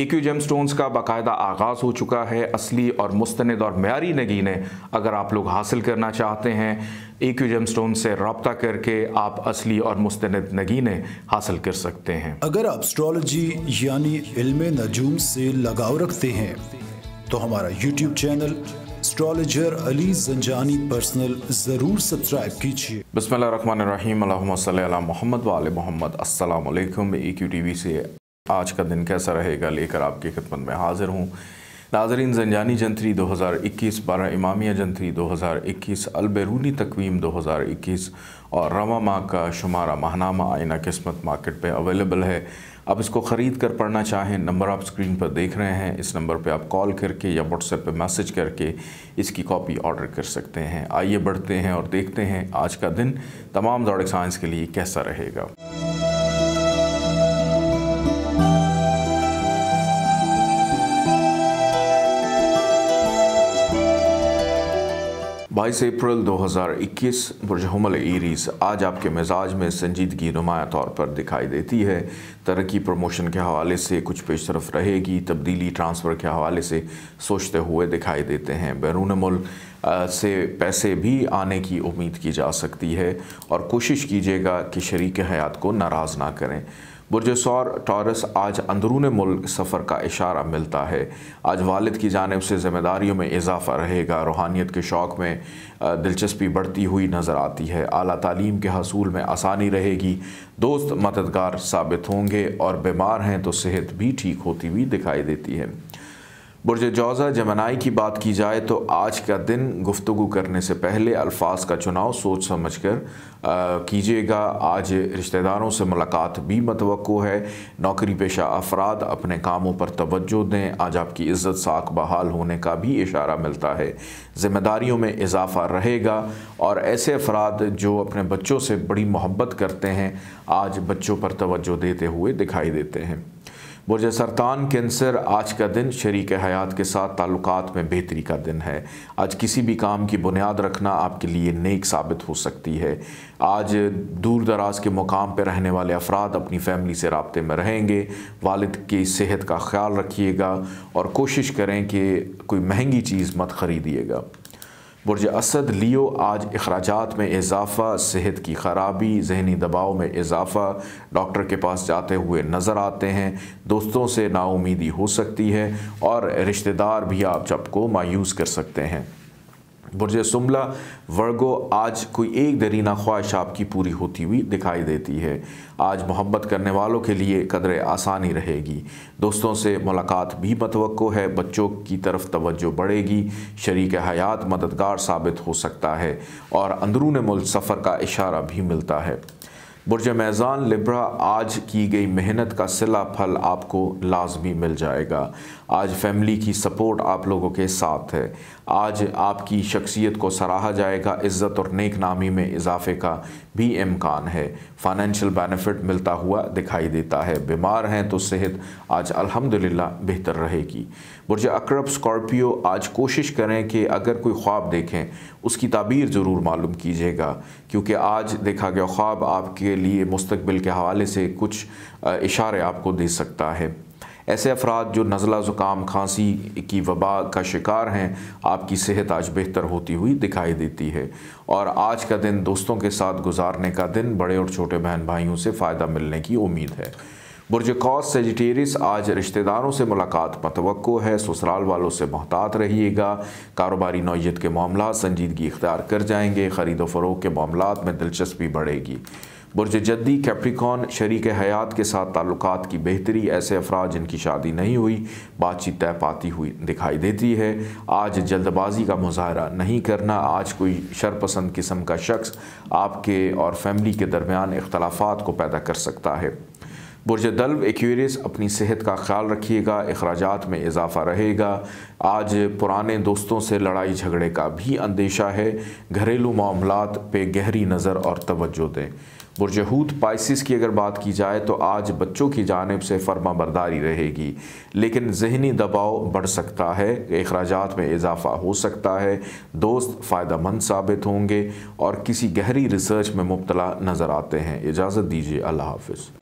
एक GeM stones का बाकायदा आगाज़ हो चुका है असली और मुस्तंद और मैारी नगीनें अगर आप लोग हासिल करना चाहते हैं एक जेम स्टोन से रबता करके आप असली और मुस्तंद नगीनें हासिल कर सकते हैं अगर आप स्ट्रॉलोजी यानी इल्म नजूम से लगाव रखते हैं तो हमारा YouTube channel astrologer Ali Janjani personal ज़रूर सब्सक्राइब कीजिए बसमिल मोहम्मद वाल मोहम्मद असल ए क्यू टी वी से आज का दिन कैसा रहेगा लेकर आपकी खिदमत में हाजिर हूँ नाजरीन जंजानी जंतरी 2021 बारह इमामिया जंतरी 2021 अलबरूनी तकवीम 2021 और रवा माँ का शुमारा माहनामा आयना किस्मत मार्केट पे अवेलेबल है आप इसको ख़रीद कर पढ़ना चाहें नंबर आप स्क्रीन पर देख रहे हैं इस नंबर पे आप कॉल करके या व्हाट्सएप पे मैसेज करके इसकी कॉपी ऑर्डर कर सकते हैं आइए बढ़ते हैं और देखते हैं आज का दिन तमाम दौड़ साइंस के लिए कैसा रहेगा 22 अप्रैल 2021 बुरजहमल एरीज आज आपके मिजाज में संजीदगी नुमाया तौर पर दिखाई देती है तरक्की प्रमोशन के हवाले से कुछ पेश तरफ रहेगी तब्दीली ट्रांसफ़र के हवाले से सोचते हुए दिखाई देते हैं बैरून मुल्क से पैसे भी आने की उम्मीद की जा सकती है और कोशिश कीजिएगा कि शरीक हयात को नाराज़ ना करें बुरजसौर टॉरस आज अंदरून मुल्क सफ़र का इशारा मिलता है आज वालिद की जानब से ज़िम्मेदारियों में इजाफ़ा रहेगा रूहानियत के शौक़ में दिलचस्पी बढ़ती हुई नज़र आती है अली तलीम के हसूल में आसानी रहेगी दोस्त मददगार साबित होंगे और बीमार हैं तो सेहत भी ठीक होती हुई दिखाई देती है बुरज जौज़ा जमनाई की बात की जाए तो आज का दिन गुफ्तु करने से पहले अल्फाज का चुनाव सोच समझ कर कीजिएगा आज रिश्तेदारों से मुलाकात भी मतवक़ है नौकरी पेशा अफराद अपने कामों पर तोज्जो दें आज आपकी इज़्ज़त साख बहाल होने का भी इशारा मिलता है ज़िम्मेदारियों में इजाफ़ा रहेगा और ऐसे अफराद जो अपने बच्चों से बड़ी मोहब्बत करते हैं आज बच्चों पर तोज्जो देते हुए दिखाई देते हैं बुरज सरतान कैंसर आज का दिन शरीक हयात के साथ ताल्लुकात में बेहतरी का दिन है आज किसी भी काम की बुनियाद रखना आपके लिए नेक साबित हो सकती है आज दूर दराज के मुकाम पर रहने वाले अफराद अपनी फैमिली से रबते में रहेंगे वालद की सेहत का ख्याल रखिएगा और कोशिश करें कि कोई महंगी चीज़ मत खरीदिएगा बुरज असद लियो आज अखराज में इजाफा सेहत की खराबी जहनी दबाव में इजाफा डॉक्टर के पास जाते हुए नज़र आते हैं दोस्तों से नाउमीदी हो सकती है और रिश्तेदार भी आप जब को मायूस कर सकते हैं बुरज सुमला वर्गो आज कोई एक दरीना ख्वाहिश आपकी पूरी होती हुई दिखाई देती है आज मोहब्बत करने वालों के लिए कदर आसानी रहेगी दोस्तों से मुलाकात भी मतवक़ है बच्चों की तरफ तवज्जो बढ़ेगी शरीक हयात मददगार साबित हो सकता है और अंदरून मुल्क सफ़र का इशारा भी मिलता है बुरज मैज़ान लिब्रा आज की गई मेहनत का सिला फल आपको लाजमी मिल जाएगा आज फैमिली की सपोर्ट आप लोगों के साथ है आज आपकी शख्सियत को सराहा जाएगा इज़्ज़त और नेक नामी में इजाफे का भी इम्कान है फाइनेंशियल बेनिफिट मिलता हुआ दिखाई देता है बीमार हैं तो सेहत आज अल्हम्दुलिल्लाह बेहतर रहेगी बुरज अकरब स्कॉर्पियो आज कोशिश करें कि अगर कोई ख्वाब देखें उसकी ताबीर ज़रूर मालूम कीजिएगा क्योंकि आज देखा गया ख्वाब आपके के लिए मुस्तबिल के हवाले से कुछ इशारे आपको दे सकता है ऐसे अफराद जो नज़ला ज़ुकाम खांसी की वबा का शिकार हैं आपकी सेहत आज बेहतर होती हुई दिखाई देती है और आज का दिन दोस्तों के साथ गुजारने का दिन बड़े और छोटे बहन भाइयों से फ़ायदा मिलने की उम्मीद है बुरज कौस सेजिटेरिस आज रिश्तेदारों से मुलाकात मतवक़ो है ससुराल वालों से मोहतात रहिएगा कारोबारी नौीयत के मामला संजीदगी इख्तियार कर जाएंगे ख़रीदो फरोख के मामला में दिलचस्पी बढ़ेगी बुरज जद्दी कैप्रिकॉन शरीक हयात के साथ ताल्लुक की बेहतरी ऐसे अफराज जिनकी शादी नहीं हुई बातचीत तय पाती हुई दिखाई देती है आज जल्दबाजी का मुजाहरा नहीं करना आज कोई शरपसंद किस्म का शख्स आपके और फैमिली के दरमियान इख्तलाफात को पैदा कर सकता है बुरज दल्व एक्वेरियस अपनी सेहत का ख्याल रखिएगा अखराज में इजाफा रहेगा आज पुराने दोस्तों से लड़ाई झगड़े का भी अंदेशा है घरेलू मामला पर गहरी नज़र और तवज्जो दें बुरजहूत पाइसिस की अगर बात की जाए तो आज बच्चों की जानब से फर्मा बरदारी रहेगी लेकिन जहनी दबाव बढ़ सकता है अखराज में इजाफा हो सकता है दोस्त फ़ायदा मंद साबित होंगे और किसी गहरी रिसर्च में मुबतला नज़र आते हैं इजाज़त दीजिए अल्लाह हाफ